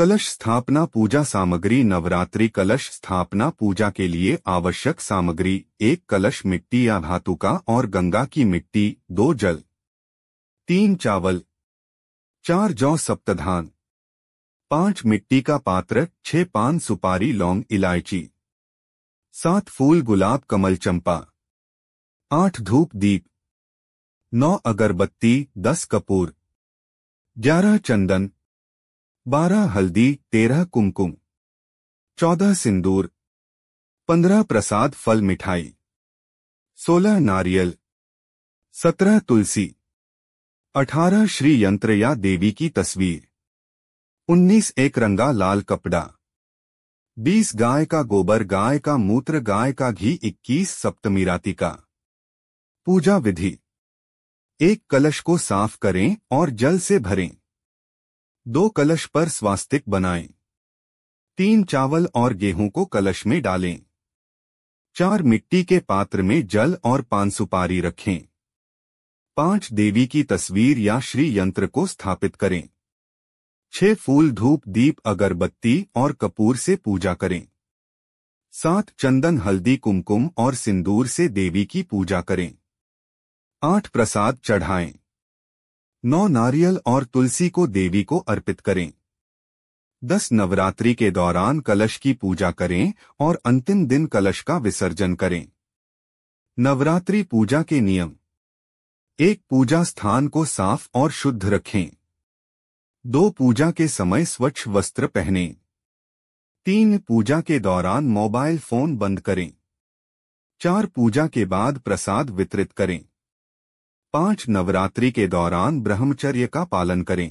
कलश स्थापना पूजा सामग्री नवरात्रि कलश स्थापना पूजा के लिए आवश्यक सामग्री एक कलश मिट्टी या धातु का और गंगा की मिट्टी दो जल तीन चावल चार जौ सप्तधान पांच मिट्टी का पात्र छह पान सुपारी लौंग इलायची सात फूल गुलाब कमल चंपा आठ धूप दीप नौ अगरबत्ती दस कपूर ग्यारह चंदन बारह हल्दी तेरह कुमकुम चौदह सिंदूर पंद्रह प्रसाद फल मिठाई सोलह नारियल सत्रह तुलसी अठारह श्री यंत्र या देवी की तस्वीर उन्नीस एक रंगा लाल कपड़ा बीस गाय का गोबर गाय का मूत्र गाय का घी इक्कीस सप्तमीराती का पूजा विधि एक कलश को साफ करें और जल से भरें दो कलश पर स्वास्तिक बनाएं तीन चावल और गेहूं को कलश में डालें चार मिट्टी के पात्र में जल और पान सुपारी रखें पांच देवी की तस्वीर या श्री यंत्र को स्थापित करें छह फूल धूप दीप अगरबत्ती और कपूर से पूजा करें सात चंदन हल्दी कुमकुम और सिंदूर से देवी की पूजा करें आठ प्रसाद चढ़ाएं नौ नारियल और तुलसी को देवी को अर्पित करें दस नवरात्रि के दौरान कलश की पूजा करें और अंतिम दिन कलश का विसर्जन करें नवरात्रि पूजा के नियम एक पूजा स्थान को साफ और शुद्ध रखें दो पूजा के समय स्वच्छ वस्त्र पहने तीन पूजा के दौरान मोबाइल फोन बंद करें चार पूजा के बाद प्रसाद वितरित करें पांच नवरात्रि के दौरान ब्रह्मचर्य का पालन करें